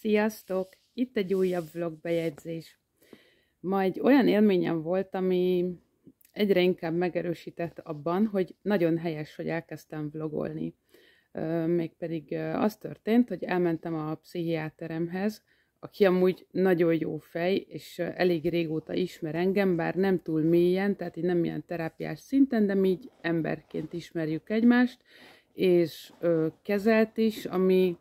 Sziasztok! Itt egy újabb vlog bejegyzés. Ma egy olyan élményem volt, ami egyre inkább megerősített abban, hogy nagyon helyes, hogy elkezdtem vlogolni. Mégpedig az történt, hogy elmentem a pszichiáteremhez, aki amúgy nagyon jó fej, és elég régóta ismer engem, bár nem túl mélyen, tehát így nem ilyen terápiás szinten, de mi így emberként ismerjük egymást, és kezelt is, ami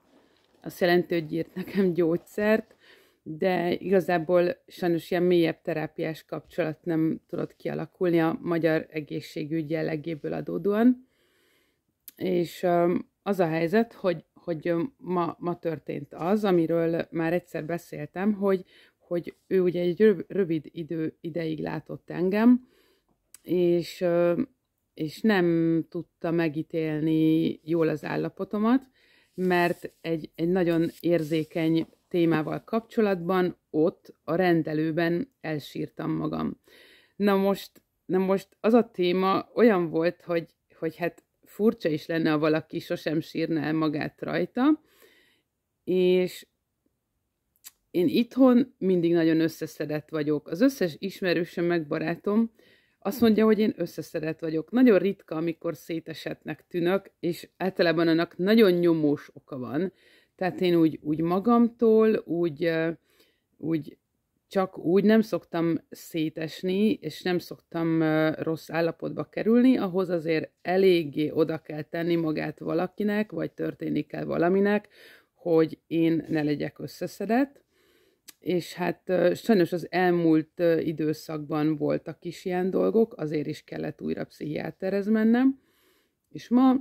azt jelenti, hogy írt nekem gyógyszert, de igazából sajnos ilyen mélyebb terápiás kapcsolat nem tudott kialakulni a magyar egészségügy jellegéből adódóan. És az a helyzet, hogy, hogy ma, ma történt az, amiről már egyszer beszéltem, hogy, hogy ő ugye egy rövid idő ideig látott engem, és, és nem tudta megítélni jól az állapotomat, mert egy, egy nagyon érzékeny témával kapcsolatban ott a rendelőben elsírtam magam. Na most, na most az a téma olyan volt, hogy, hogy hát furcsa is lenne, ha valaki sosem sírna el magát rajta, és én itthon mindig nagyon összeszedett vagyok. Az összes ismerősöm meg barátom azt mondja, hogy én összeszedett vagyok. Nagyon ritka, amikor szétesetnek tűnök, és általában annak nagyon nyomós oka van. Tehát én úgy, úgy magamtól, úgy, úgy csak úgy nem szoktam szétesni, és nem szoktam rossz állapotba kerülni, ahhoz azért eléggé oda kell tenni magát valakinek, vagy történik el valaminek, hogy én ne legyek összeszedett és hát sajnos az elmúlt időszakban voltak is ilyen dolgok, azért is kellett újra pszichiáterhez mennem, és ma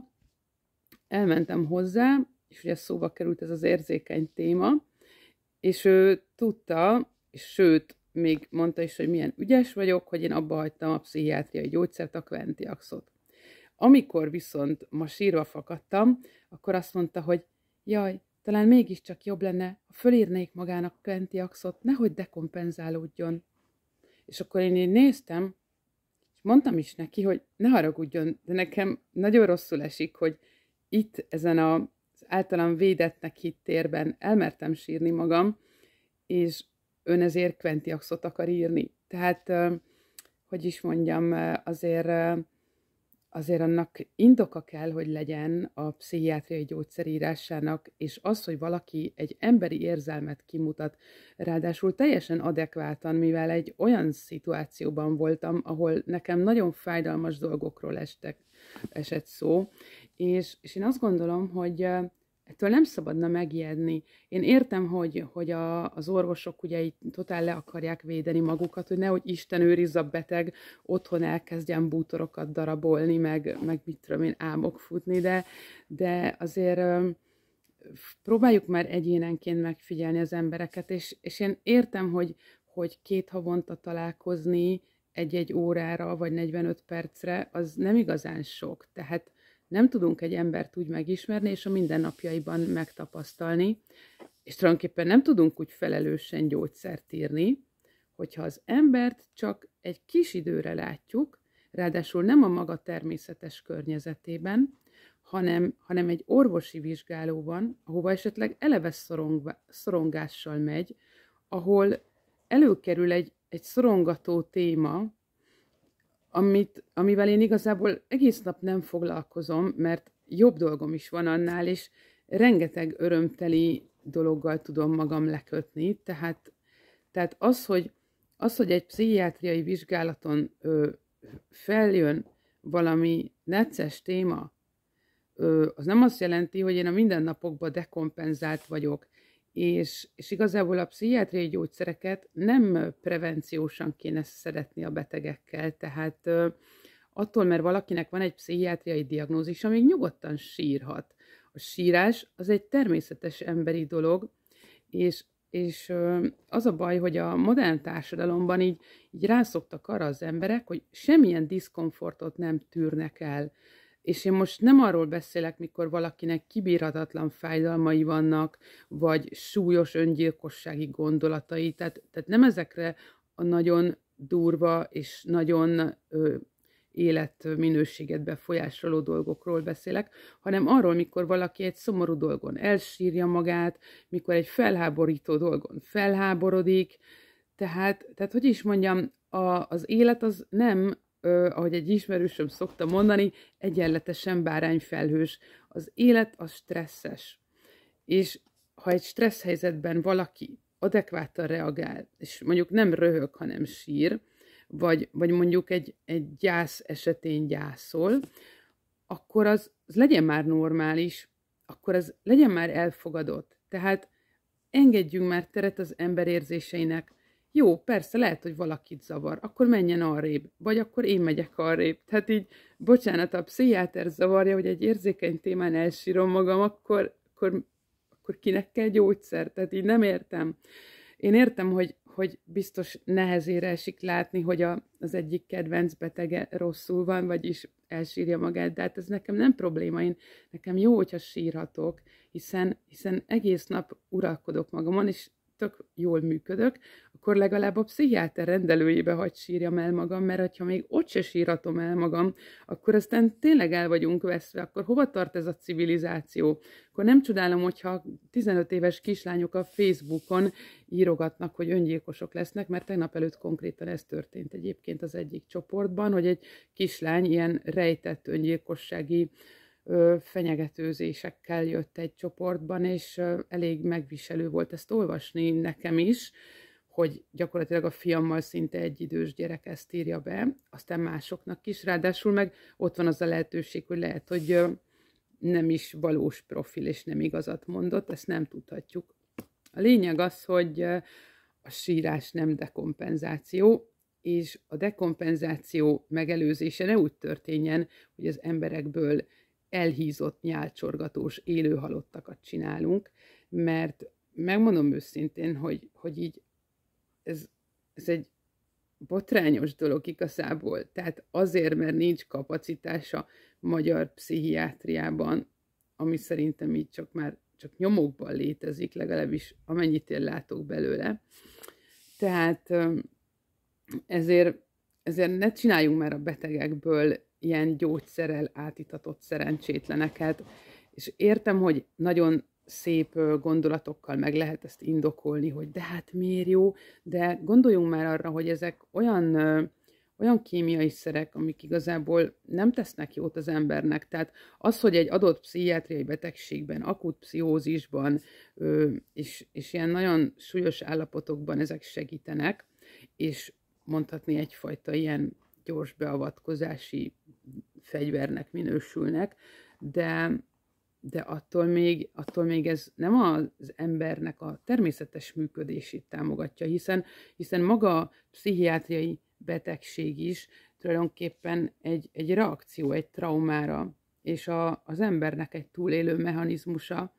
elmentem hozzá, és ugye szóba került ez az érzékeny téma, és ő tudta, és sőt, még mondta is, hogy milyen ügyes vagyok, hogy én abba hagytam a pszichiátriai gyógyszert, a kventiaxot. Amikor viszont ma sírva fakadtam, akkor azt mondta, hogy jaj, talán mégiscsak jobb lenne, ha fölírnék magának kenti axot, nehogy dekompenzálódjon. És akkor én én néztem, és mondtam is neki, hogy ne haragudjon, de nekem nagyon rosszul esik, hogy itt ezen a, az általam védettnek hitt térben elmertem sírni magam, és ön ezért Quentiaxot akar írni. Tehát, hogy is mondjam, azért azért annak indoka kell, hogy legyen a pszichiátriai gyógyszerírásának, és az, hogy valaki egy emberi érzelmet kimutat, ráadásul teljesen adekvátan, mivel egy olyan szituációban voltam, ahol nekem nagyon fájdalmas dolgokról estek, esett szó, és, és én azt gondolom, hogy Ettől nem szabadna megijedni. Én értem, hogy, hogy a, az orvosok ugye így totál le akarják védeni magukat, hogy nehogy Isten őriz a beteg, otthon elkezdjen bútorokat darabolni, meg, meg mit tudom én, álmok futni, de, de azért próbáljuk már egyénenként megfigyelni az embereket, és, és én értem, hogy, hogy két havonta találkozni egy-egy órára, vagy 45 percre, az nem igazán sok. Tehát nem tudunk egy embert úgy megismerni, és a mindennapjaiban megtapasztalni, és tulajdonképpen nem tudunk úgy felelősen gyógyszert írni, hogyha az embert csak egy kis időre látjuk, ráadásul nem a maga természetes környezetében, hanem, hanem egy orvosi vizsgálóban, ahova esetleg eleve szorong, szorongással megy, ahol előkerül egy, egy szorongató téma, amit, amivel én igazából egész nap nem foglalkozom, mert jobb dolgom is van annál, és rengeteg örömteli dologgal tudom magam lekötni, tehát, tehát az, hogy, az, hogy egy pszichiátriai vizsgálaton ö, feljön valami necces téma, ö, az nem azt jelenti, hogy én a mindennapokban dekompenzált vagyok és, és igazából a pszichiátriai gyógyszereket nem prevenciósan kéne szeretni a betegekkel, tehát attól, mert valakinek van egy pszichiátriai diagnózis, még nyugodtan sírhat. A sírás az egy természetes emberi dolog, és, és az a baj, hogy a modern társadalomban így, így rászoktak arra az emberek, hogy semmilyen diszkomfortot nem tűrnek el. És én most nem arról beszélek, mikor valakinek kibírhatatlan fájdalmai vannak, vagy súlyos öngyilkossági gondolatai, tehát, tehát nem ezekre a nagyon durva és nagyon ö, életminőséget befolyásoló dolgokról beszélek, hanem arról, mikor valaki egy szomorú dolgon elsírja magát, mikor egy felháborító dolgon felháborodik, tehát, tehát hogy is mondjam, a, az élet az nem ö, ahogy egy ismerősöm szokta mondani, egyenletesen bárányfelhős. Az élet az stresszes. És ha egy stressz helyzetben valaki adekvátan reagál, és mondjuk nem röhög, hanem sír, vagy, vagy mondjuk egy, egy gyász esetén gyászol, akkor az, az legyen már normális, akkor az legyen már elfogadott. Tehát engedjünk már teret az ember érzéseinek, jó, persze, lehet, hogy valakit zavar, akkor menjen arrébb, vagy akkor én megyek arrébb. Tehát így, bocsánat, a pszichiáter zavarja, hogy egy érzékeny témán elsírom magam, akkor, akkor, akkor kinek kell gyógyszer? Tehát így nem értem. Én értem, hogy, hogy biztos nehezére esik látni, hogy a, az egyik kedvenc betege rosszul van, vagyis elsírja magát, de hát ez nekem nem probléma, én, nekem jó, hogyha sírhatok, hiszen, hiszen egész nap uralkodok magamon, és tök jól működök, akkor legalább a pszichiáter rendelőjébe hagy sírjam el magam, mert ha még ott se síratom el magam, akkor aztán tényleg el vagyunk veszve, akkor hova tart ez a civilizáció? Akkor nem csodálom, hogyha 15 éves kislányok a Facebookon írogatnak, hogy öngyilkosok lesznek, mert tegnap előtt konkrétan ez történt egyébként az egyik csoportban, hogy egy kislány ilyen rejtett öngyilkossági fenyegetőzésekkel jött egy csoportban, és elég megviselő volt ezt olvasni nekem is, hogy gyakorlatilag a fiammal szinte egy idős gyerek ezt írja be, aztán másoknak is, ráadásul meg ott van az a lehetőség, hogy lehet, hogy nem is valós profil, és nem igazat mondott, ezt nem tudhatjuk. A lényeg az, hogy a sírás nem dekompenzáció, és a dekompenzáció megelőzése ne úgy történjen, hogy az emberekből elhízott, nyálcsorgatós, élőhalottakat csinálunk, mert megmondom őszintén, hogy, hogy így ez, ez egy botrányos dolog igazából. Tehát azért, mert nincs kapacitása magyar pszichiátriában, ami szerintem így csak már csak nyomokban létezik, legalábbis amennyit én látok belőle. Tehát ezért, ezért ne csináljunk már a betegekből ilyen gyógyszerrel átitatott szerencsétleneket. És értem, hogy nagyon szép gondolatokkal meg lehet ezt indokolni, hogy de hát miért jó, de gondoljunk már arra, hogy ezek olyan, olyan kémiai szerek, amik igazából nem tesznek jót az embernek. Tehát az, hogy egy adott pszichiátriai betegségben, akut pszichózisban és, és ilyen nagyon súlyos állapotokban ezek segítenek, és mondhatni egyfajta ilyen gyors beavatkozási fegyvernek minősülnek, de, de attól, még, attól még ez nem az embernek a természetes működését támogatja, hiszen, hiszen maga a pszichiátriai betegség is tulajdonképpen egy, egy reakció, egy traumára, és a, az embernek egy túlélő mechanizmusa,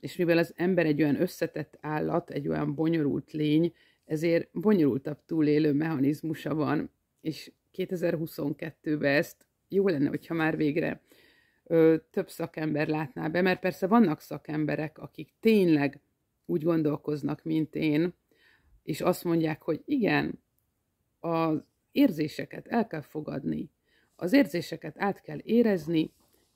és mivel az ember egy olyan összetett állat, egy olyan bonyolult lény, ezért bonyolultabb túlélő mechanizmusa van, és 2022-ben ezt jó lenne, hogyha már végre ö, több szakember látná be, mert persze vannak szakemberek, akik tényleg úgy gondolkoznak, mint én, és azt mondják, hogy igen, az érzéseket el kell fogadni, az érzéseket át kell érezni,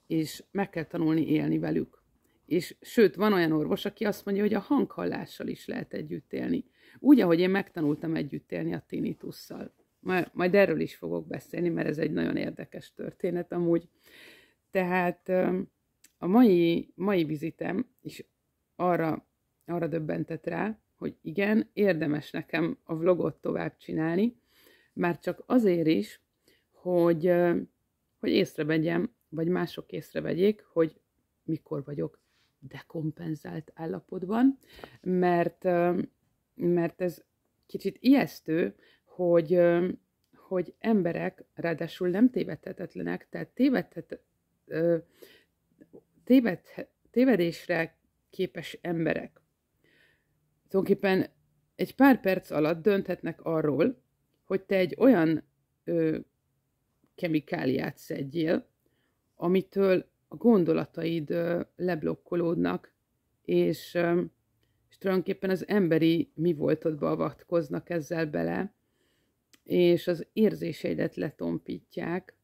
és meg kell tanulni élni velük. És sőt, van olyan orvos, aki azt mondja, hogy a hanghallással is lehet együtt élni. Úgy, ahogy én megtanultam együtt élni a tinnitusszal. Majd erről is fogok beszélni, mert ez egy nagyon érdekes történet amúgy. Tehát a mai, mai vizitem is arra, arra döbbentett rá, hogy igen, érdemes nekem a vlogot tovább csinálni, már csak azért is, hogy, hogy észrevegyem, vagy mások észrevegyék, hogy mikor vagyok dekompenzált állapotban, mert, mert ez kicsit ijesztő, hogy, hogy emberek ráadásul nem tévedhetetlenek, tehát tévedhet, téved, tévedésre képes emberek. Tulajdonképpen egy pár perc alatt dönthetnek arról, hogy te egy olyan ö, kemikáliát szedjél, amitől a gondolataid ö, leblokkolódnak, és, ö, és tulajdonképpen az emberi mi voltodba avatkoznak ezzel bele, és az érzéseidet letompítják,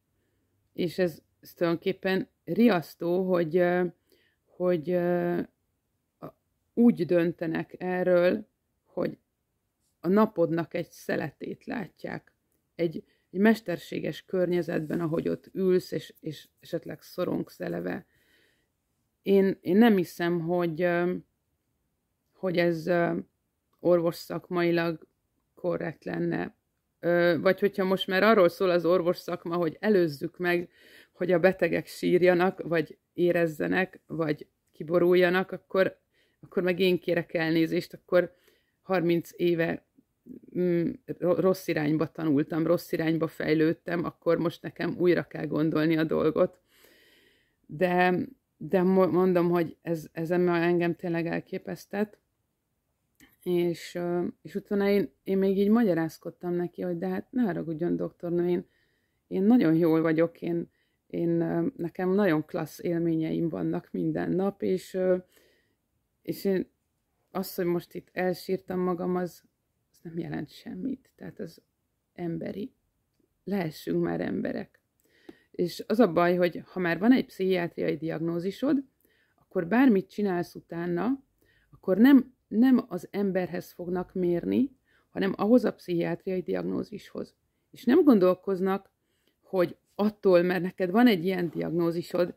és ez, ez tulajdonképpen riasztó, hogy, hogy úgy döntenek erről, hogy a napodnak egy szeletét látják. Egy, egy mesterséges környezetben, ahogy ott ülsz, és, és esetleg szorongsz eleve. Én, én nem hiszem, hogy, hogy ez orvosszakmailag korrekt lenne vagy hogyha most már arról szól az orvos szakma, hogy előzzük meg, hogy a betegek sírjanak, vagy érezzenek, vagy kiboruljanak, akkor, akkor meg én kérek elnézést, akkor 30 éve mm, rossz irányba tanultam, rossz irányba fejlődtem, akkor most nekem újra kell gondolni a dolgot. De, de mondom, hogy ez, ez engem tényleg elképesztett és, és utána én, én még így magyarázkodtam neki, hogy de hát ne haragudjon, doktornő, én, én nagyon jól vagyok, én, én, nekem nagyon klassz élményeim vannak minden nap, és, és én azt, hogy most itt elsírtam magam, az, az nem jelent semmit. Tehát az emberi. Lehessünk már emberek. És az a baj, hogy ha már van egy pszichiátriai diagnózisod, akkor bármit csinálsz utána, akkor nem nem az emberhez fognak mérni, hanem ahhoz a pszichiátriai diagnózishoz. És nem gondolkoznak, hogy attól, mert neked van egy ilyen diagnózisod,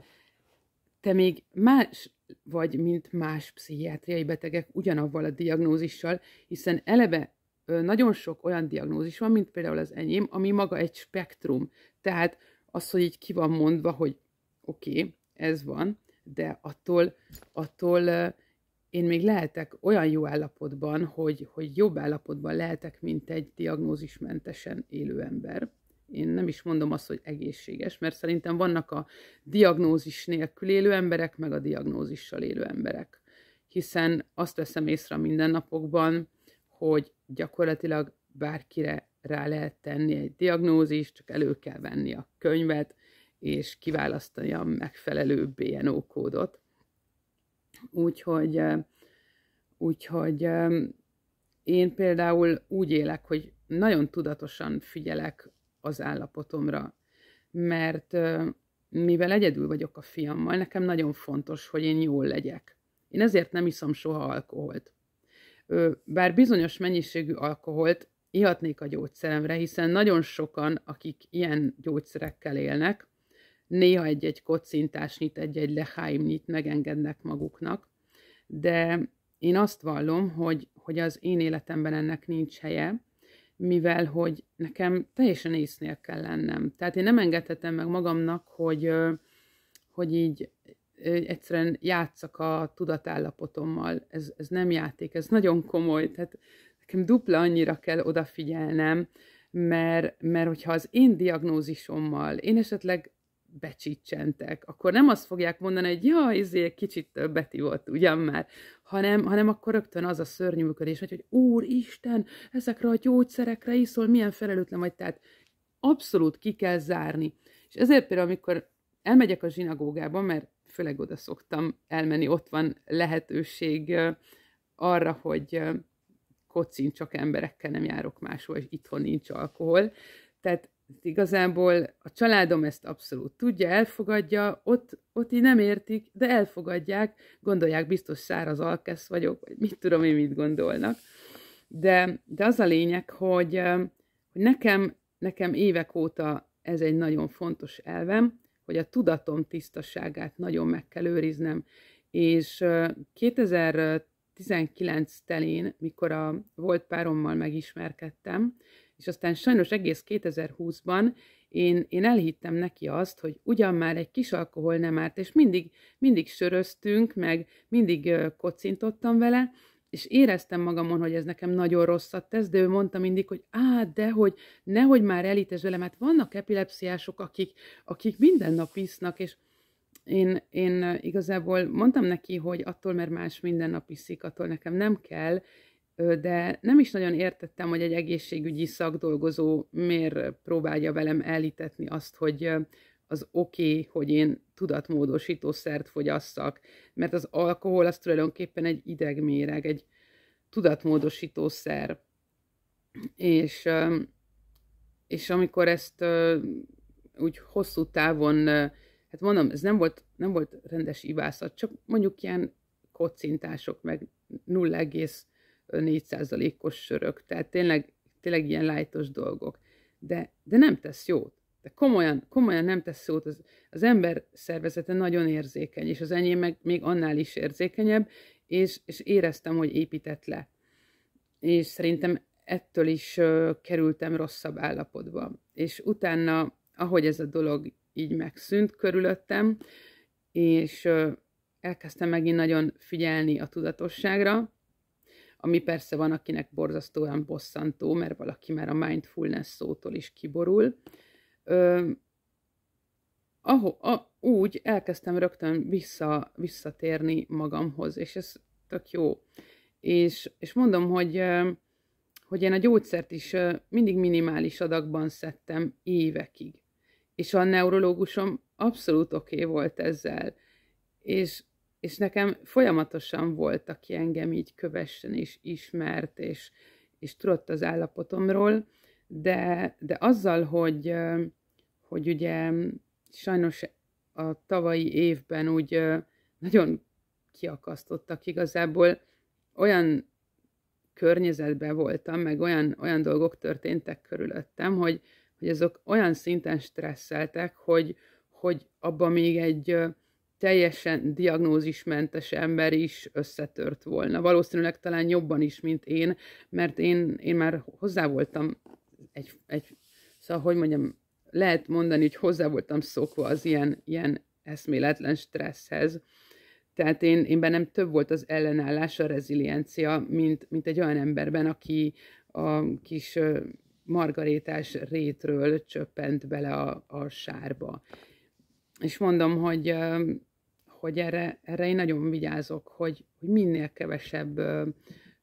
te még más vagy, mint más pszichiátriai betegek ugyanavval a diagnózissal, hiszen eleve nagyon sok olyan diagnózis van, mint például az enyém, ami maga egy spektrum. Tehát az, hogy így ki van mondva, hogy oké, okay, ez van, de attól, attól én még lehetek olyan jó állapotban, hogy, hogy jobb állapotban lehetek, mint egy diagnózismentesen élő ember. Én nem is mondom azt, hogy egészséges, mert szerintem vannak a diagnózis nélkül élő emberek, meg a diagnózissal élő emberek. Hiszen azt veszem észre a mindennapokban, hogy gyakorlatilag bárkire rá lehet tenni egy diagnózist, csak elő kell venni a könyvet, és kiválasztani a megfelelő BNO kódot Úgyhogy, úgyhogy én például úgy élek, hogy nagyon tudatosan figyelek az állapotomra, mert mivel egyedül vagyok a fiammal, nekem nagyon fontos, hogy én jól legyek. Én ezért nem iszom soha alkoholt. Bár bizonyos mennyiségű alkoholt ihatnék a gyógyszeremre, hiszen nagyon sokan, akik ilyen gyógyszerekkel élnek, Néha egy-egy kocintásnyit, egy-egy leháimnyit megengednek maguknak, de én azt vallom, hogy, hogy az én életemben ennek nincs helye, mivel hogy nekem teljesen észnél kell lennem. Tehát én nem engedhetem meg magamnak, hogy, hogy így egyszerűen játszak a tudatállapotommal. Ez, ez nem játék, ez nagyon komoly. Tehát nekem dupla annyira kell odafigyelnem, mert, mert hogyha az én diagnózisommal én esetleg becsicsentek, akkor nem azt fogják mondani, hogy ja, izé, kicsit többet volt, ugyan már, hanem, hanem akkor rögtön az a működés, hogy, hogy úristen, ezekre a gyógyszerekre iszol, milyen felelőtlen vagy, tehát abszolút ki kell zárni. És ezért például, amikor elmegyek a zsinagógába, mert főleg oda szoktam elmenni, ott van lehetőség arra, hogy kocint csak emberekkel nem járok máshol, és itthon nincs alkohol. Tehát igazából a családom ezt abszolút tudja, elfogadja, ott, ott így nem értik, de elfogadják, gondolják, biztos száraz alkesz vagyok, vagy mit tudom én, mit gondolnak. De, de az a lényeg, hogy, hogy nekem, nekem évek óta ez egy nagyon fontos elvem, hogy a tudatom tisztaságát nagyon meg kell őriznem. És 2019 telén, mikor a volt párommal megismerkedtem, és aztán sajnos egész 2020-ban én, én elhittem neki azt, hogy ugyan már egy kis alkohol nem árt, és mindig, mindig söröztünk, meg mindig kocintottam vele, és éreztem magamon, hogy ez nekem nagyon rosszat tesz, de ő mondta mindig, hogy á, de hogy nehogy már elítes vele, hát vannak epilepsziások, akik, akik minden nap isznak, és én, én igazából mondtam neki, hogy attól, mert más minden nap iszik, attól nekem nem kell, de nem is nagyon értettem, hogy egy egészségügyi szakdolgozó miért próbálja velem elítetni azt, hogy az oké, okay, hogy én szert fogyasszak, mert az alkohol az tulajdonképpen egy idegméreg, egy tudatmódosító szer. És, és amikor ezt úgy hosszú távon, hát mondom, ez nem volt, nem volt rendes ivászat, csak mondjuk ilyen kocintások, meg 4%-os sörök, tehát tényleg, tényleg ilyen lájtos dolgok. De, de nem tesz jót. De komolyan, komolyan nem tesz jót. Az, az ember szervezete nagyon érzékeny, és az enyém meg még annál is érzékenyebb, és, és éreztem, hogy épített le. És szerintem ettől is ö, kerültem rosszabb állapotba. És utána, ahogy ez a dolog így megszűnt körülöttem, és ö, elkezdtem megint nagyon figyelni a tudatosságra, ami persze van, akinek borzasztóan bosszantó, mert valaki már a mindfulness szótól is kiborul. Ö, aho, a, úgy elkezdtem rögtön vissza, visszatérni magamhoz, és ez tök jó. És, és mondom, hogy, hogy én a gyógyszert is mindig minimális adagban szedtem évekig. És a neurológusom abszolút oké okay volt ezzel. És és nekem folyamatosan volt, aki engem így kövessen és ismert, és, és tudott az állapotomról, de, de azzal, hogy, hogy ugye sajnos a tavalyi évben úgy nagyon kiakasztottak igazából, olyan környezetben voltam, meg olyan, olyan dolgok történtek körülöttem, hogy, hogy azok olyan szinten stresszeltek, hogy, hogy abba még egy teljesen diagnózismentes ember is összetört volna. Valószínűleg talán jobban is, mint én, mert én, én már hozzá voltam egy, egy, szóval hogy mondjam, lehet mondani, hogy hozzá voltam szokva az ilyen, ilyen eszméletlen stresszhez. Tehát én, én bennem több volt az ellenállás, a reziliencia, mint, mint egy olyan emberben, aki a kis margarétás rétről csöppent bele a, a sárba. És mondom, hogy hogy erre, erre én nagyon vigyázok, hogy, hogy minél kevesebb ö,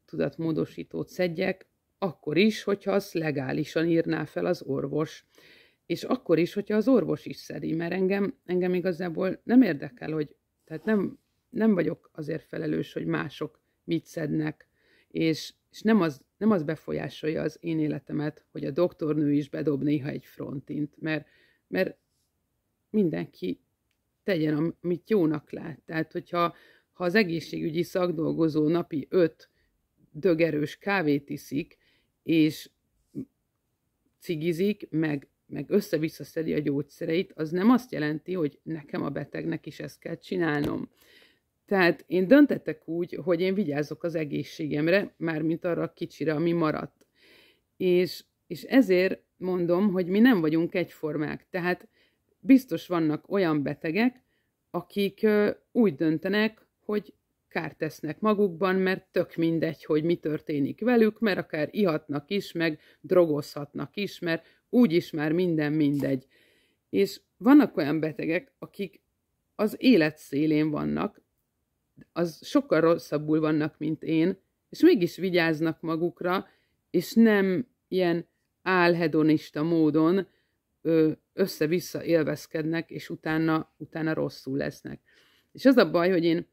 tudatmódosítót szedjek, akkor is, hogyha azt legálisan írná fel az orvos, és akkor is, hogyha az orvos is szedi, mert engem, engem igazából nem érdekel, hogy tehát nem, nem vagyok azért felelős, hogy mások mit szednek, és, és nem, az, nem az befolyásolja az én életemet, hogy a doktornő is bedob néha egy frontint, mert, mert mindenki tegyen, amit jónak lát. Tehát, hogyha ha az egészségügyi szakdolgozó napi öt dögerős kávét iszik, és cigizik, meg, meg össze-vissza szedi a gyógyszereit, az nem azt jelenti, hogy nekem a betegnek is ezt kell csinálnom. Tehát én döntetek úgy, hogy én vigyázok az egészségemre, mármint arra a kicsire, ami maradt. És, és ezért mondom, hogy mi nem vagyunk egyformák. Tehát biztos vannak olyan betegek, akik úgy döntenek, hogy kárt tesznek magukban, mert tök mindegy, hogy mi történik velük, mert akár ihatnak is, meg drogozhatnak is, mert is már minden mindegy. És vannak olyan betegek, akik az élet szélén vannak, az sokkal rosszabbul vannak, mint én, és mégis vigyáznak magukra, és nem ilyen álhedonista módon, össze-vissza élvezkednek, és utána, utána rosszul lesznek. És az a baj, hogy én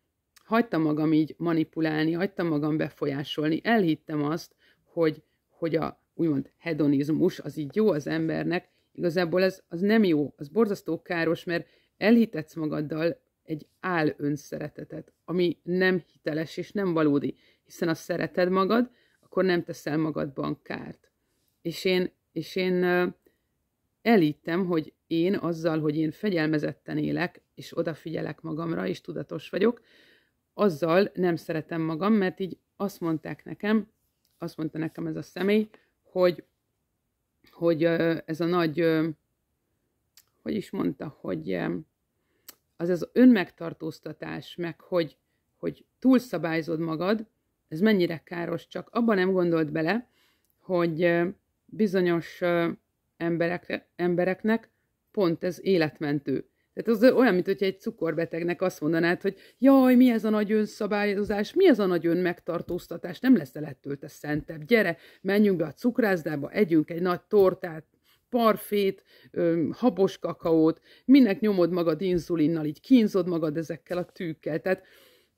hagytam magam így manipulálni, hagytam magam befolyásolni, elhittem azt, hogy, hogy a úgymond hedonizmus az így jó az embernek, igazából ez az nem jó, az borzasztó káros, mert elhitetsz magaddal egy áll önszeretetet, ami nem hiteles és nem valódi, hiszen ha szereted magad, akkor nem teszel magadban kárt. És én, és én elhittem, hogy én azzal, hogy én fegyelmezetten élek, és odafigyelek magamra, és tudatos vagyok, azzal nem szeretem magam, mert így azt mondták nekem, azt mondta nekem ez a személy, hogy, hogy ez a nagy, hogy is mondta, hogy az az önmegtartóztatás, meg hogy, hogy túlszabályzod magad, ez mennyire káros, csak abban nem gondolt bele, hogy bizonyos emberek, embereknek pont ez életmentő. Tehát az olyan, mint hogy egy cukorbetegnek azt mondanád, hogy jaj, mi ez a nagy önszabályozás, mi ez a nagy önmegtartóztatás, nem lesz ettől te szentebb. Gyere, menjünk be a cukrászdába, együnk egy nagy tortát, parfét, habos kakaót, minek nyomod magad inzulinnal, így kínzod magad ezekkel a tűkkel. Tehát,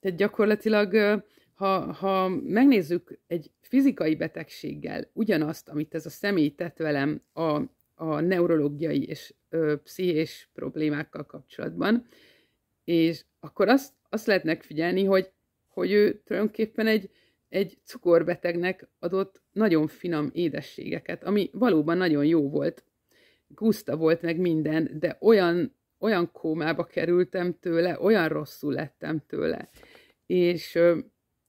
tehát gyakorlatilag ha, ha megnézzük egy fizikai betegséggel ugyanazt, amit ez a személy tett velem a, a neurológiai és ö, pszichés problémákkal kapcsolatban, és akkor azt, azt lehet megfigyelni, hogy, hogy ő tulajdonképpen egy, egy cukorbetegnek adott nagyon finom édességeket, ami valóban nagyon jó volt. gusta volt meg minden, de olyan, olyan kómába kerültem tőle, olyan rosszul lettem tőle. És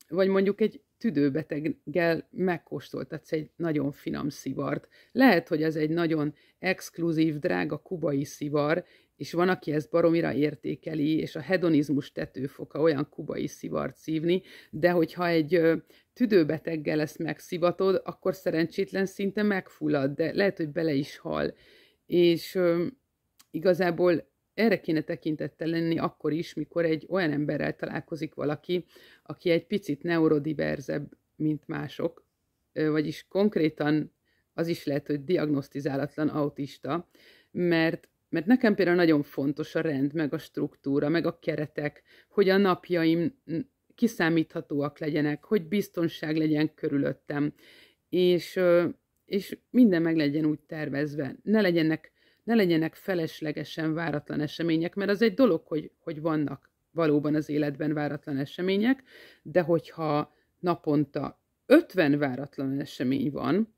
vagy mondjuk egy tüdőbeteggel megkóstoltatsz egy nagyon finom szivart. Lehet, hogy ez egy nagyon exkluzív, drága kubai szivar, és van, aki ezt baromira értékeli, és a hedonizmus tetőfoka olyan kubai szivart szívni, de hogyha egy tüdőbeteggel ezt megszivatod, akkor szerencsétlen szinte megfullad, de lehet, hogy bele is hal. És igazából erre kéne tekintettel lenni akkor is, mikor egy olyan emberrel találkozik valaki, aki egy picit neurodiverzebb, mint mások, vagyis konkrétan az is lehet, hogy diagnosztizálatlan autista, mert mert nekem például nagyon fontos a rend, meg a struktúra, meg a keretek, hogy a napjaim kiszámíthatóak legyenek, hogy biztonság legyen körülöttem, és, és minden meg legyen úgy tervezve. Ne legyenek ne legyenek feleslegesen váratlan események, mert az egy dolog, hogy, hogy vannak valóban az életben váratlan események, de hogyha naponta 50 váratlan esemény van,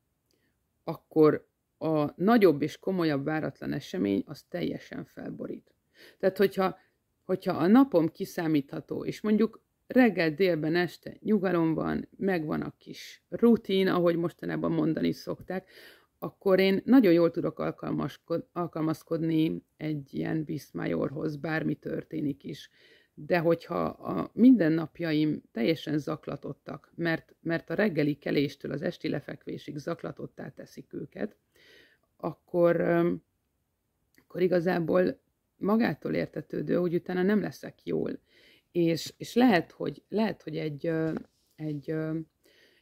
akkor a nagyobb és komolyabb váratlan esemény az teljesen felborít. Tehát, hogyha, hogyha a napom kiszámítható, és mondjuk reggel, délben, este nyugalom van, megvan a kis rutin, ahogy mostanában mondani szokták, akkor én nagyon jól tudok alkalmazkodni egy ilyen bizmajorhoz, bármi történik is. De hogyha a mindennapjaim teljesen zaklatottak, mert, mert a reggeli keléstől az esti lefekvésig zaklatottá teszik őket, akkor, akkor igazából magától értetődő, hogy utána nem leszek jól. És, és lehet, hogy, lehet, hogy egy, egy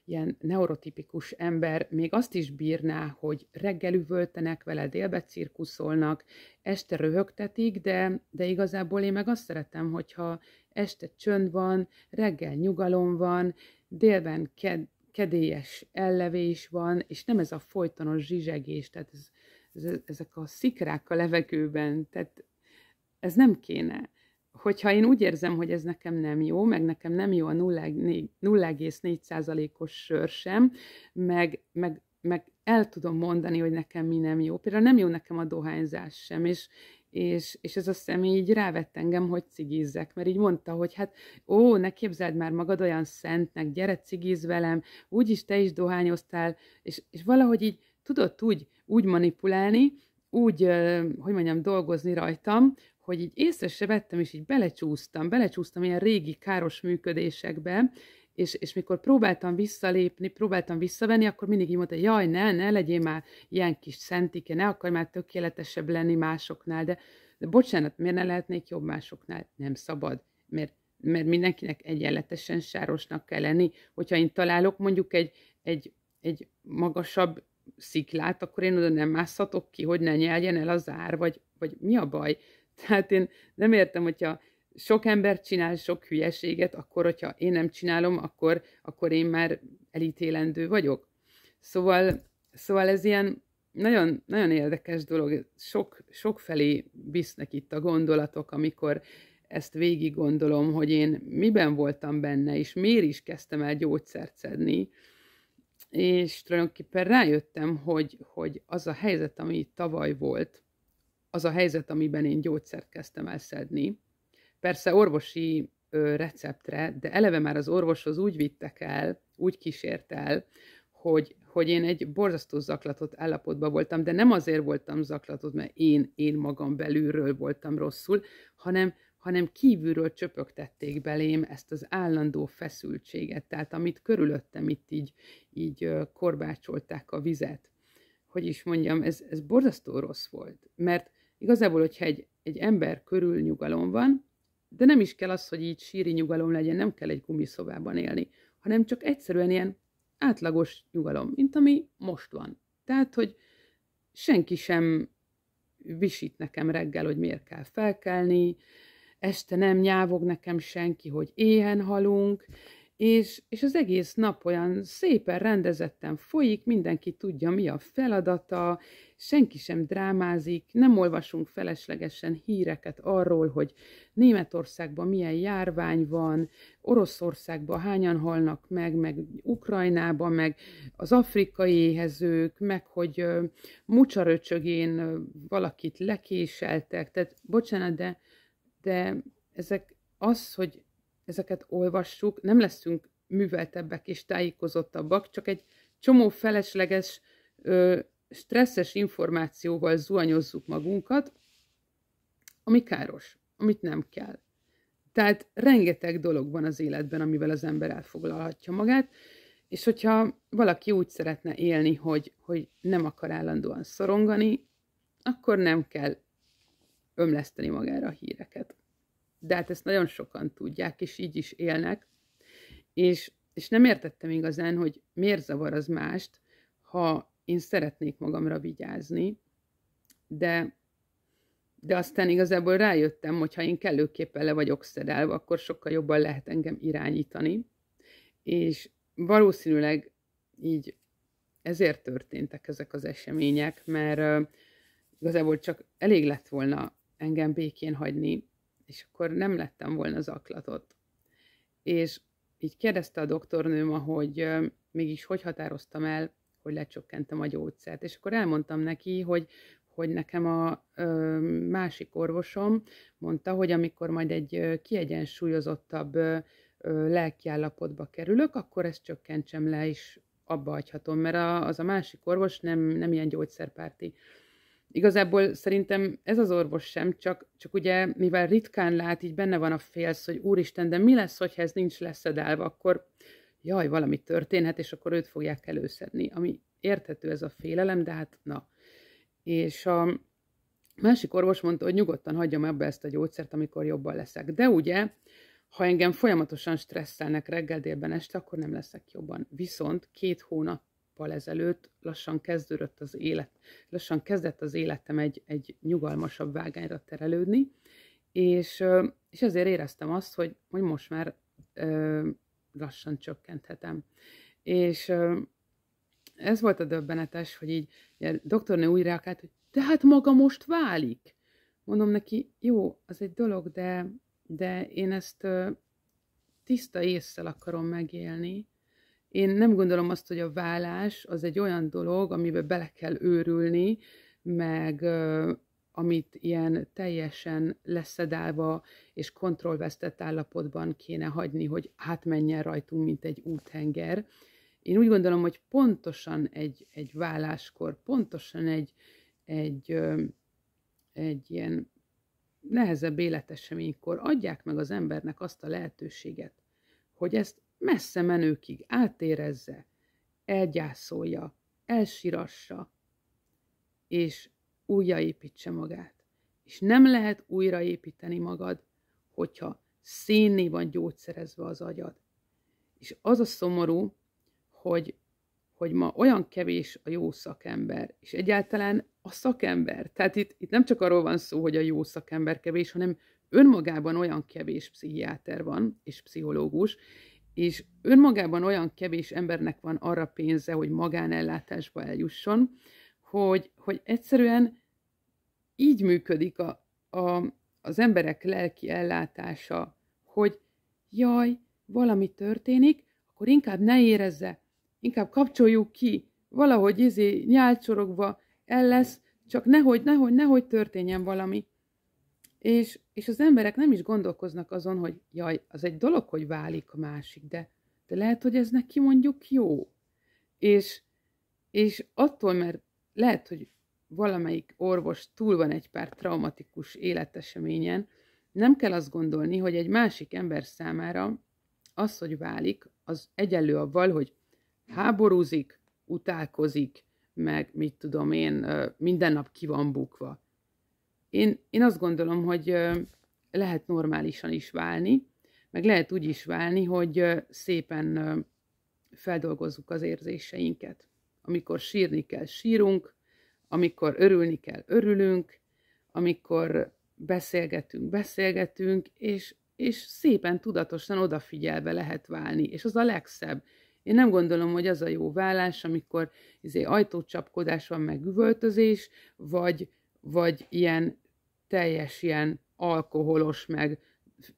ilyen neurotipikus ember még azt is bírná, hogy reggel üvöltenek vele, délbe cirkuszolnak, este röhögtetik, de, de igazából én meg azt szeretem, hogyha este csönd van, reggel nyugalom van, délben ked, kedélyes ellevés van, és nem ez a folytonos zsizsegés, tehát ez, ez, ezek a szikrák a levegőben, tehát ez nem kéne hogyha én úgy érzem, hogy ez nekem nem jó, meg nekem nem jó a 0,4%-os sörsem, meg, meg, meg el tudom mondani, hogy nekem mi nem jó. Például nem jó nekem a dohányzás sem, és, és, és ez a személy így rávett engem, hogy cigizzek, mert így mondta, hogy hát ó, ne képzeld már magad olyan szentnek, gyere cigiz velem, úgyis te is dohányoztál, és, és valahogy így tudott úgy, úgy manipulálni, úgy, hogy mondjam, dolgozni rajtam, hogy így észre se vettem, és így belecsúsztam, belecsúsztam ilyen régi káros működésekbe, és, és mikor próbáltam visszalépni, próbáltam visszavenni, akkor mindig így mondta, jaj, ne, ne legyél már ilyen kis szentike, ne akarj már tökéletesebb lenni másoknál, de, de bocsánat, miért ne lehetnék jobb másoknál? Nem szabad, mert, mert mindenkinek egyenletesen sárosnak kell lenni. Hogyha én találok mondjuk egy, egy, egy magasabb sziklát, akkor én oda nem mászhatok ki, hogy ne nyeljen el az ár, vagy, vagy mi a baj? Tehát én nem értem, hogyha sok ember csinál sok hülyeséget, akkor, hogyha én nem csinálom, akkor, akkor én már elítélendő vagyok. Szóval, szóval ez ilyen nagyon, nagyon érdekes dolog. Sok, sok felé visznek itt a gondolatok, amikor ezt végig gondolom, hogy én miben voltam benne, és miért is kezdtem el gyógyszert szedni. És tulajdonképpen rájöttem, hogy, hogy az a helyzet, ami tavaly volt, az a helyzet, amiben én gyógyszert kezdtem el szedni. Persze orvosi ö, receptre, de eleve már az orvoshoz úgy vittek el, úgy kísért el, hogy, hogy én egy borzasztó zaklatott állapotban voltam, de nem azért voltam zaklatott, mert én, én magam belülről voltam rosszul, hanem, hanem kívülről csöpögtették belém ezt az állandó feszültséget, tehát amit körülöttem itt így, így korbácsolták a vizet. Hogy is mondjam, ez, ez borzasztó rossz volt, mert Igazából, hogyha egy, egy ember körül nyugalom van, de nem is kell az, hogy így síri nyugalom legyen, nem kell egy gumiszobában élni, hanem csak egyszerűen ilyen átlagos nyugalom, mint ami most van. Tehát, hogy senki sem visít nekem reggel, hogy miért kell felkelni, este nem nyávog nekem senki, hogy éhen halunk, és, és az egész nap olyan szépen rendezetten folyik, mindenki tudja, mi a feladata, senki sem drámázik, nem olvasunk feleslegesen híreket arról, hogy Németországban milyen járvány van, Oroszországban hányan halnak meg, meg Ukrajnában, meg az afrikai éhezők, meg hogy mucsaröcsögén valakit lekéseltek, tehát bocsánat, de, de ezek az, hogy ezeket olvassuk, nem leszünk műveltebbek és tájékozottabbak, csak egy csomó felesleges, stresszes információval zuhanyozzuk magunkat, ami káros, amit nem kell. Tehát rengeteg dolog van az életben, amivel az ember elfoglalhatja magát, és hogyha valaki úgy szeretne élni, hogy, hogy nem akar állandóan szorongani, akkor nem kell ömleszteni magára a híreket de hát ezt nagyon sokan tudják, és így is élnek, és, és nem értettem igazán, hogy miért zavar az mást, ha én szeretnék magamra vigyázni, de, de aztán igazából rájöttem, hogy ha én kellőképpen le vagyok szerelve, akkor sokkal jobban lehet engem irányítani, és valószínűleg így ezért történtek ezek az események, mert uh, igazából csak elég lett volna engem békén hagyni, és akkor nem lettem volna zaklatott. És így kérdezte a doktornőm, hogy mégis hogy határoztam el, hogy lecsökkentem a gyógyszert. És akkor elmondtam neki, hogy, hogy nekem a ö, másik orvosom mondta, hogy amikor majd egy kiegyensúlyozottabb ö, lelkiállapotba kerülök, akkor ezt csökkentsem le, és abba hagyhatom, mert az a másik orvos nem, nem ilyen gyógyszerpárti Igazából szerintem ez az orvos sem, csak, csak ugye, mivel ritkán lát, így benne van a félsz, hogy úristen, de mi lesz, hogyha ez nincs leszedelve, akkor jaj, valami történhet, és akkor őt fogják előszedni, ami érthető ez a félelem, de hát na. És a másik orvos mondta, hogy nyugodtan hagyjam ebbe ezt a gyógyszert, amikor jobban leszek. De ugye, ha engem folyamatosan stresszelnek reggel, délben, este, akkor nem leszek jobban. Viszont két hónap hónappal ezelőtt lassan kezdődött az élet, lassan kezdett az életem egy, egy nyugalmasabb vágányra terelődni, és, és ezért éreztem azt, hogy, hogy most már ö, lassan csökkenthetem. És ö, ez volt a döbbenetes, hogy így a doktornő úgy reagált, hogy de hát maga most válik. Mondom neki, jó, az egy dolog, de, de én ezt ö, tiszta észsel akarom megélni, én nem gondolom azt, hogy a vállás az egy olyan dolog, amiben bele kell őrülni, meg amit ilyen teljesen leszedálva és kontrollvesztett állapotban kéne hagyni, hogy átmenjen rajtunk, mint egy úthenger. Én úgy gondolom, hogy pontosan egy, egy válláskor, pontosan egy, egy, egy ilyen nehezebb életeseménykor adják meg az embernek azt a lehetőséget, hogy ezt messze menőkig átérezze, elgyászolja, elsirassa, és újjáépítse magát. És nem lehet újraépíteni magad, hogyha szénné van gyógyszerezve az agyad. És az a szomorú, hogy, hogy ma olyan kevés a jó szakember, és egyáltalán a szakember. Tehát itt, itt nem csak arról van szó, hogy a jó szakember kevés, hanem önmagában olyan kevés pszichiáter van, és pszichológus, és önmagában olyan kevés embernek van arra pénze, hogy magánellátásba eljusson, hogy, hogy egyszerűen így működik a, a, az emberek lelki ellátása, hogy jaj, valami történik, akkor inkább ne érezze, inkább kapcsoljuk ki, valahogy izé nyálcsorogva el lesz, csak nehogy, nehogy, nehogy történjen valami. És, és az emberek nem is gondolkoznak azon, hogy jaj, az egy dolog, hogy válik a másik, de, de lehet, hogy ez neki mondjuk jó. És, és attól, mert lehet, hogy valamelyik orvos túl van egy pár traumatikus életeseményen, nem kell azt gondolni, hogy egy másik ember számára az, hogy válik, az egyenlő avval, hogy háborúzik, utálkozik, meg mit tudom én, minden nap ki van bukva. Én, én azt gondolom, hogy lehet normálisan is válni, meg lehet úgy is válni, hogy szépen feldolgozzuk az érzéseinket. Amikor sírni kell, sírunk, amikor örülni kell, örülünk, amikor beszélgetünk, beszélgetünk, és, és szépen tudatosan odafigyelve lehet válni, és az a legszebb. Én nem gondolom, hogy az a jó vállás, amikor izé, ajtócsapkodás van, meg üvöltözés, vagy vagy ilyen teljes ilyen alkoholos, meg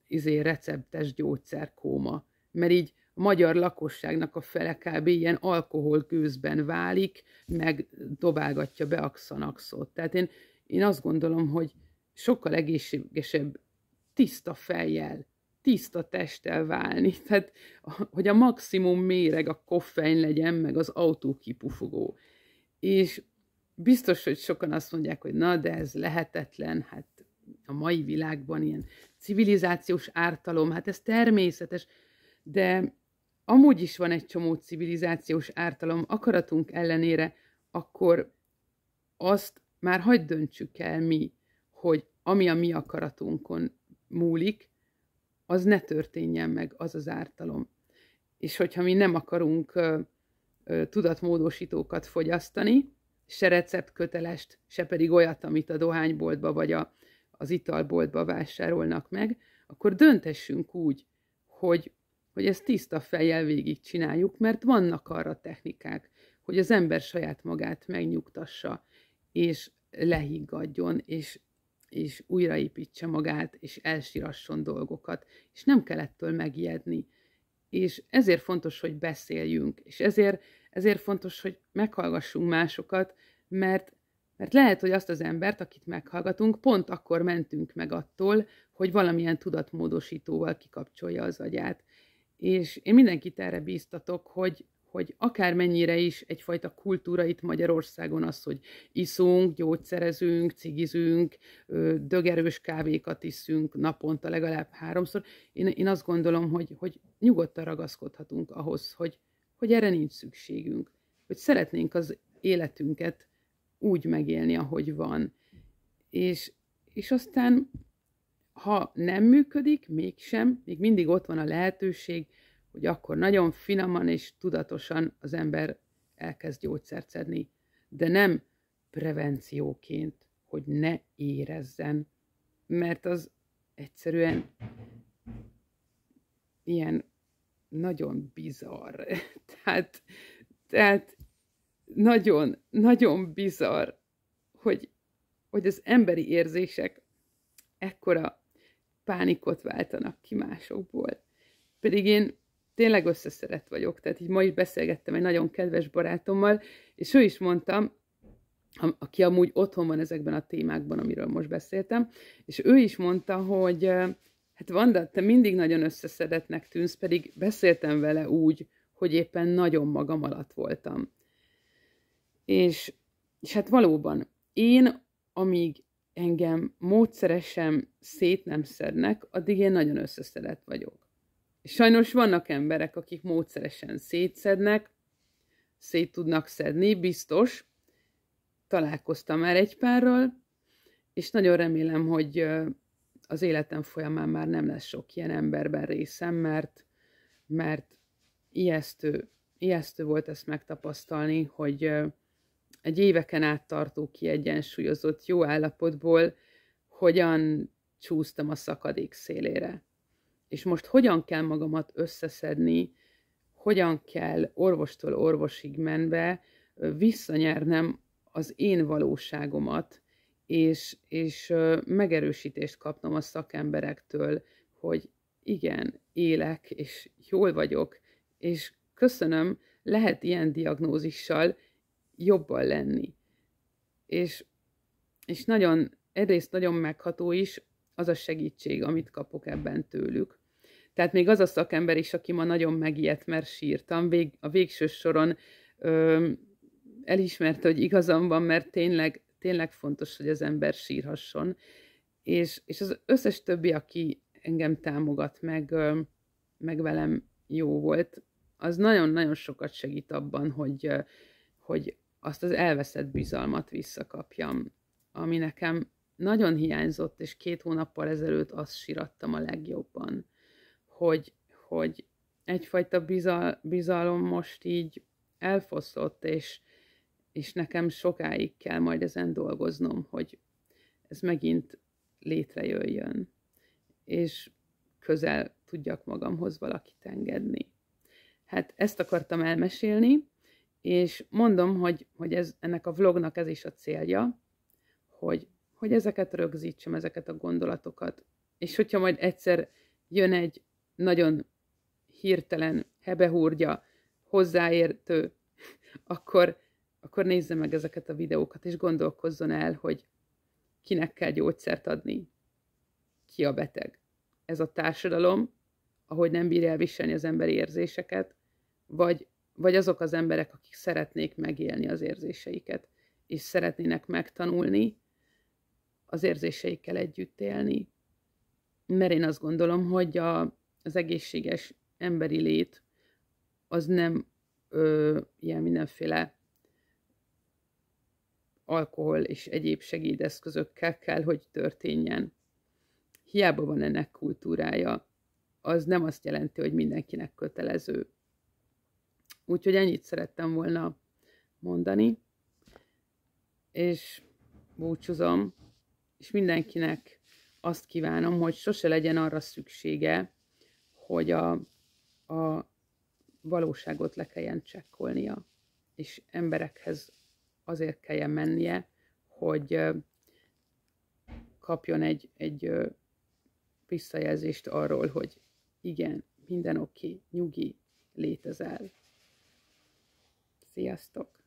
izé receptes gyógyszerkóma. Mert így a magyar lakosságnak a fele kb. ilyen alkoholgőzben válik, meg dobálgatja be axanaxot. Tehát én, én azt gondolom, hogy sokkal egészségesebb tiszta fejjel, tiszta testtel válni. Tehát, hogy a maximum méreg a koffein legyen, meg az autó kipufogó. És Biztos, hogy sokan azt mondják, hogy na, de ez lehetetlen, hát a mai világban ilyen civilizációs ártalom, hát ez természetes, de amúgy is van egy csomó civilizációs ártalom akaratunk ellenére, akkor azt már hagyd döntsük el mi, hogy ami a mi akaratunkon múlik, az ne történjen meg, az az ártalom. És hogyha mi nem akarunk ö, ö, tudatmódosítókat fogyasztani, se receptkötelest, se pedig olyat, amit a dohányboltba vagy a, az italboltba vásárolnak meg, akkor döntessünk úgy, hogy, hogy ezt tiszta fejjel csináljuk, mert vannak arra technikák, hogy az ember saját magát megnyugtassa, és lehiggadjon, és, és újraépítse magát, és elsírasson dolgokat, és nem kell ettől megijedni. És ezért fontos, hogy beszéljünk, és ezért ezért fontos, hogy meghallgassunk másokat, mert, mert lehet, hogy azt az embert, akit meghallgatunk, pont akkor mentünk meg attól, hogy valamilyen tudatmódosítóval kikapcsolja az agyát. És én mindenkit erre bíztatok, hogy, hogy akármennyire is egyfajta kultúra itt Magyarországon az, hogy iszunk, gyógyszerezünk, cigizünk, dögerős kávékat iszünk naponta legalább háromszor. Én, én azt gondolom, hogy, hogy nyugodtan ragaszkodhatunk ahhoz, hogy, hogy erre nincs szükségünk, hogy szeretnénk az életünket úgy megélni, ahogy van. És, és aztán, ha nem működik, mégsem, még mindig ott van a lehetőség, hogy akkor nagyon finoman és tudatosan az ember elkezd gyógyszert szedni, de nem prevencióként, hogy ne érezzen, mert az egyszerűen ilyen nagyon bizarr. tehát, tehát nagyon, nagyon bizarr, hogy, hogy az emberi érzések ekkora pánikot váltanak ki másokból. Pedig én tényleg összeszeret vagyok, tehát így ma is beszélgettem egy nagyon kedves barátommal, és ő is mondtam, aki amúgy otthon van ezekben a témákban, amiről most beszéltem, és ő is mondta, hogy Hát Vanda, te mindig nagyon összeszedetnek tűnsz, pedig beszéltem vele úgy, hogy éppen nagyon magam alatt voltam. És, és hát valóban, én, amíg engem módszeresen szét nem szednek, addig én nagyon összeszedett vagyok. És sajnos vannak emberek, akik módszeresen szétszednek, szét tudnak szedni, biztos. Találkoztam már egy párral, és nagyon remélem, hogy az életem folyamán már nem lesz sok ilyen emberben részem, mert, mert ijesztő, ijesztő volt ezt megtapasztalni, hogy egy éveken át tartó kiegyensúlyozott jó állapotból hogyan csúsztam a szakadék szélére. És most hogyan kell magamat összeszedni, hogyan kell orvostól orvosig menve visszanyernem az én valóságomat, és, és megerősítést kapnom a szakemberektől, hogy igen, élek, és jól vagyok, és köszönöm, lehet ilyen diagnózissal jobban lenni. És, és nagyon, egyrészt nagyon megható is az a segítség, amit kapok ebben tőlük. Tehát még az a szakember is, aki ma nagyon megijedt, mert sírtam, vég, a végső soron ö, elismerte, hogy igazam van, mert tényleg tényleg fontos, hogy az ember sírhasson, és, és az összes többi, aki engem támogat, meg, meg velem jó volt, az nagyon-nagyon sokat segít abban, hogy, hogy azt az elveszett bizalmat visszakapjam, ami nekem nagyon hiányzott, és két hónappal ezelőtt azt sirattam a legjobban, hogy, hogy egyfajta bizal, bizalom most így elfosztott, és, és nekem sokáig kell majd ezen dolgoznom, hogy ez megint létrejöjjön, és közel tudjak magamhoz valakit engedni. Hát ezt akartam elmesélni, és mondom, hogy, hogy ez, ennek a vlognak ez is a célja, hogy, hogy ezeket rögzítsem, ezeket a gondolatokat. És hogyha majd egyszer jön egy nagyon hirtelen hebehúrgya, hozzáértő, akkor akkor nézze meg ezeket a videókat, és gondolkozzon el, hogy kinek kell gyógyszert adni, ki a beteg. Ez a társadalom, ahogy nem bírja elviselni az emberi érzéseket, vagy, vagy azok az emberek, akik szeretnék megélni az érzéseiket, és szeretnének megtanulni az érzéseikkel együtt élni. Mert én azt gondolom, hogy a, az egészséges emberi lét az nem ö, ilyen mindenféle alkohol és egyéb segédeszközökkel kell, hogy történjen. Hiába van ennek kultúrája, az nem azt jelenti, hogy mindenkinek kötelező. Úgyhogy ennyit szerettem volna mondani, és búcsúzom, és mindenkinek azt kívánom, hogy sose legyen arra szüksége, hogy a, a valóságot le kelljen csekkolnia, és emberekhez azért kelljen mennie, hogy kapjon egy, egy visszajelzést arról, hogy igen, minden oké, okay, nyugi, létezel. Sziasztok!